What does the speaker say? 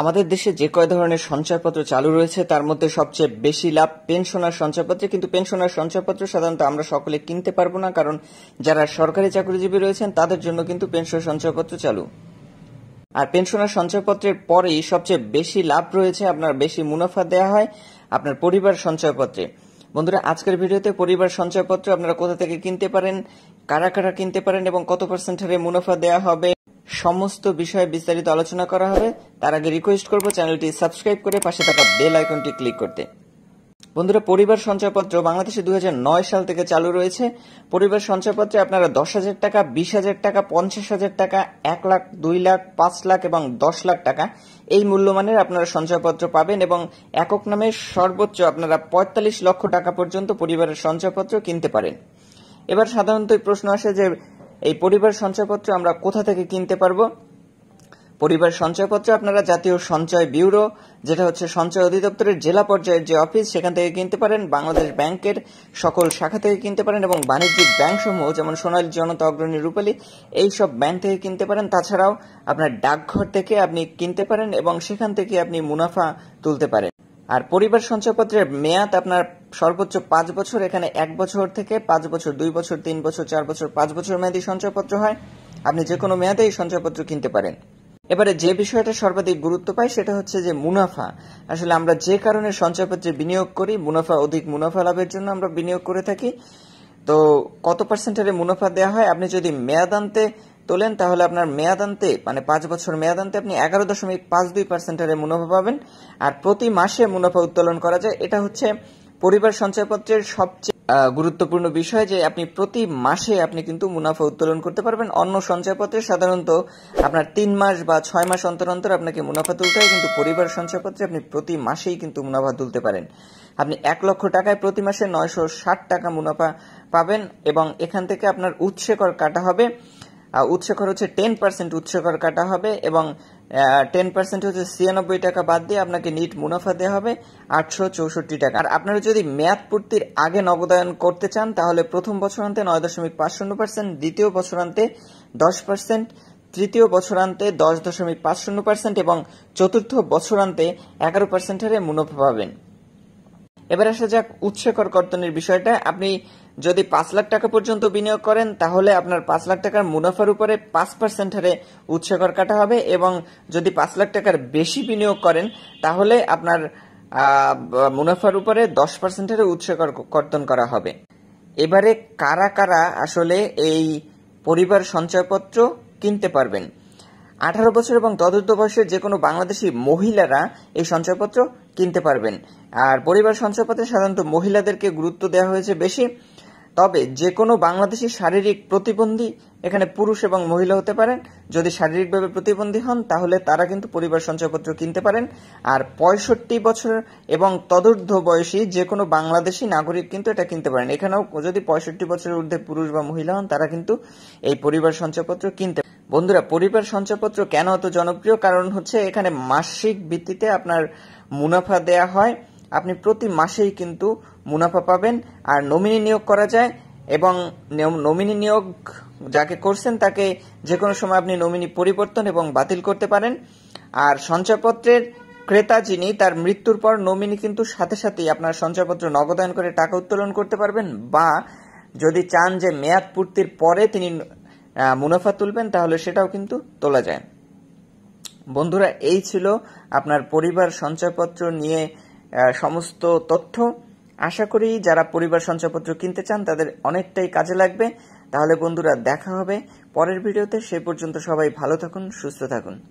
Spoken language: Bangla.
আমাদের দেশে যে কয় ধরনের সঞ্চয়পত্র চালু রয়েছে তার মধ্যে সবচেয়ে বেশি লাভ পেনশনার সঞ্চয়পত্রে কিন্তু পেনশনার সঞ্চয়পত্র সাধারণত আমরা সকলে কিনতে পারবো না কারণ যারা সরকারি চাকরিজীবী রয়েছেন তাদের জন্য কিন্তু পেনশন সঞ্চয়পত্র চালু আর পেনশনার সঞ্চয়পত্রের পরেই সবচেয়ে বেশি লাভ রয়েছে আপনার বেশি মুনাফা দেওয়া হয় আপনার পরিবার সঞ্চয়পত্রে বন্ধুরা আজকের ভিডিওতে পরিবার সঞ্চয়পত্র আপনারা কোথা থেকে কিনতে পারেন কারা কারা কিনতে পারেন এবং কত পার্সেন্ট হারে মুনাফা দেওয়া হবে সমস্ত বিষয়ে বিস্তারিত আলোচনা করা হবে তার আগে রিকোয়েস্ট করব চ্যানেলটি সাবস্ক্রাইব করে পাশে থাকা বেল আইকনটি ক্লিক করতে বন্ধুরা পরিবার সঞ্চয়পত্র বাংলাদেশে দু সাল থেকে চালু রয়েছে পরিবার সঞ্চয়পত্রে আপনারা দশ হাজার টাকা বিশ হাজার টাকা পঞ্চাশ হাজার টাকা এক লাখ দুই লাখ পাঁচ লাখ এবং দশ লাখ টাকা এই মূল্যমানের আপনারা সঞ্চয়পত্র পাবেন এবং একক নামে সর্বোচ্চ আপনারা পঁয়তাল্লিশ লক্ষ টাকা পর্যন্ত পরিবারের সঞ্চয়পত্র কিনতে পারেন এবার সাধারণত প্রশ্ন আসে যে এই পরিবার সঞ্চয়পত্র আমরা কোথা থেকে কিনতে পারবো পরিবার সঞ্চয়পত্র আপনারা জাতীয় সঞ্চয় ব্যুরো যেটা হচ্ছে সঞ্চয় অধিদপ্তরের জেলা পর্যায়ের যে অফিস সেখান থেকে কিনতে পারেন বাংলাদেশ ব্যাংকের সকল শাখা থেকে কিনতে পারেন এবং বাণিজ্যিক ব্যাংকসমূহ যেমন সোনালী জনতা অগ্রণী রূপালী এই সব ব্যাংক থেকে কিনতে পারেন তাছাড়াও আপনার ডাকঘর থেকে আপনি কিনতে পারেন এবং সেখান থেকে আপনি মুনাফা তুলতে পারেন আর পরিবার সঞ্চয়পত্রের মেয়াদ আপনার সর্বোচ্চ পাঁচ বছর এখানে এক বছর থেকে পাঁচ বছর দুই বছর তিন বছর চার বছর পাঁচ বছর মেয়াদি সঞ্চয়পত্র হয় আপনি যে কোনো মেয়াদে এই সঞ্চয়পত্র কিনতে পারেন এবারে যে বিষয়টা সর্বাধিক গুরুত্ব পায় সেটা হচ্ছে যে মুনাফা আসলে আমরা যে কারণে সঞ্চয়পত্রে বিনিয়োগ করি মুনাফা অধিক মুনাফা লাভের জন্য আমরা বিনিয়োগ করে থাকি তো কত পার্সেন্টারে মুনাফা দেওয়া হয় আপনি যদি মেয়াদান্তে তোলেন তাহলে আপনার মেয়াদ আনতে মানে পাঁচ বছর মেয়াদ আনতে আপনি এগারো দশমিক পাঁচ দুই পার্সেন্ট হারে মুনাফা পাবেন আর প্রতি মাসে মুনাফা উত্তোলন করা যায় এটা হচ্ছে পরিবার সঞ্চয়পত্রের সবচেয়ে গুরুত্বপূর্ণ বিষয় যে আপনি প্রতি মাসে আপনি কিন্তু মুনাফা উত্তোলন করতে পারবেন অন্য সঞ্চয়পত্রে সাধারণত আপনার তিন মাস বা ছয় মাস অন্তর অন্তর আপনাকে মুনাফা তুলতে হয় কিন্তু পরিবার সঞ্চয়পত্রে আপনি প্রতি মাসেই কিন্তু মুনাফা তুলতে পারেন আপনি এক লক্ষ টাকায় প্রতি মাসে নয়শো ষাট টাকা মুনাফা পাবেন এবং এখান থেকে আপনার উৎসেকর কাটা হবে উৎস হচ্ছে টেন পার্সেন্ট উৎসকর কর কাটা হবে এবং টেন পার্সেন্ট হচ্ছে ছিয়ানব্বই টাকা বাদ দিয়ে আপনাকে নিট মুনাফা দেওয়া হবে আটশো চৌষট্টি টাকা আর আপনারা যদি মেয়াদ পূর্তির আগে নবদায়ন করতে চান তাহলে প্রথম বছরান্তে নয় দশমিক পাঁচ শূন্য পার্সেন্ট দ্বিতীয় বছরান্তে দশ পার্সেন্ট তৃতীয় বছরান্তে দশ দশমিক পাঁচ শূন্য পার্সেন্ট এবং চতুর্থ বছরান্তে এগারো পার্সেন্ট হারে মুনাফা পাবেন এবার আসা যাক উৎসকর কর্তনের বিষয়টা আপনি যদি পাঁচ লাখ টাকা পর্যন্ত বিনিয়োগ করেন তাহলে আপনার পাঁচ লাখ টাকার মুনাফার উপরে পাঁচ পার্সেন্ট হারে উৎসকর কাটা হবে এবং যদি পাঁচ লাখ টাকার বেশি বিনিয়োগ করেন তাহলে আপনার মুনাফার উপরে দশ পার্সেন্ট হারে উৎসকর কর্তন করা হবে এবারে কারা কারা আসলে এই পরিবার সঞ্চয়পত্র কিনতে পারবেন আঠারো বছর এবং তদুর্ধ বয়সের যে কোনো বাংলাদেশি মহিলারা এই সঞ্চয়পত্র কিনতে পারবেন আর পরিবার সঞ্চয়পত্রে সাধারণত মহিলাদেরকে গুরুত্ব দেওয়া হয়েছে বেশি তবে যে কোনো বাংলাদেশি শারীরিক প্রতিবন্ধী এখানে পুরুষ এবং মহিলা হতে পারেন যদি শারীরিকভাবে প্রতিবন্ধী হন তাহলে তারা কিন্তু পরিবার সঞ্চয়পত্র কিনতে পারেন আর পঁয়ষট্টি বছর এবং তদূর্ধ্ব বয়সী যে কোনো বাংলাদেশি নাগরিক কিন্তু এটা কিনতে পারেন এখানেও যদি পঁয়ষট্টি বছরের ঊর্ধ্বে পুরুষ বা মহিলা হন তারা কিন্তু এই পরিবার সঞ্চয়পত্র কিনতে বন্ধুরা পরিবার সঞ্চয়পত্র কেন অত জনপ্রিয় কারণ হচ্ছে এখানে মাসিক ভিত্তিতে আপনার মুনাফা দেয়া হয় আপনি প্রতি মাসেই কিন্তু মুনাফা পাবেন আর নমিনি নিয়োগ করা যায় এবং নমিনি নিয়োগ যাকে করছেন তাকে যে কোনো সময় আপনি নমিনি পরিবর্তন এবং বাতিল করতে পারেন আর সঞ্চয়পত্রের ক্রেতা যিনি তার মৃত্যুর পর নমিনি কিন্তু সাথে সাথেই আপনার সঞ্চয়পত্র নগদায়ন করে টাকা উত্তোলন করতে পারবেন বা যদি চান যে মেয়াদ পূর্তির পরে তিনি মুনাফা তুলবেন তাহলে সেটাও কিন্তু তোলা যায় বন্ধুরা এই ছিল আপনার পরিবার সঞ্চয়পত্র নিয়ে সমস্ত তথ্য আশা করি যারা পরিবার সঞ্চয়পত্র কিনতে চান তাদের অনেকটাই কাজে লাগবে তাহলে বন্ধুরা দেখা হবে পরের ভিডিওতে সে পর্যন্ত সবাই ভালো থাকুন সুস্থ থাকুন